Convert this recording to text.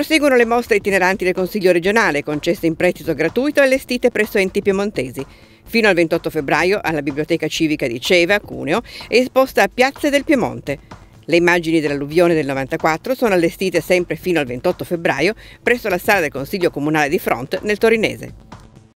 Proseguono le mostre itineranti del Consiglio regionale, concesse in prestito gratuito e allestite presso enti piemontesi. Fino al 28 febbraio, alla Biblioteca Civica di Ceva, Cuneo, è esposta a Piazze del Piemonte. Le immagini dell'alluvione del 94 sono allestite sempre fino al 28 febbraio presso la sala del Consiglio Comunale di Front nel Torinese.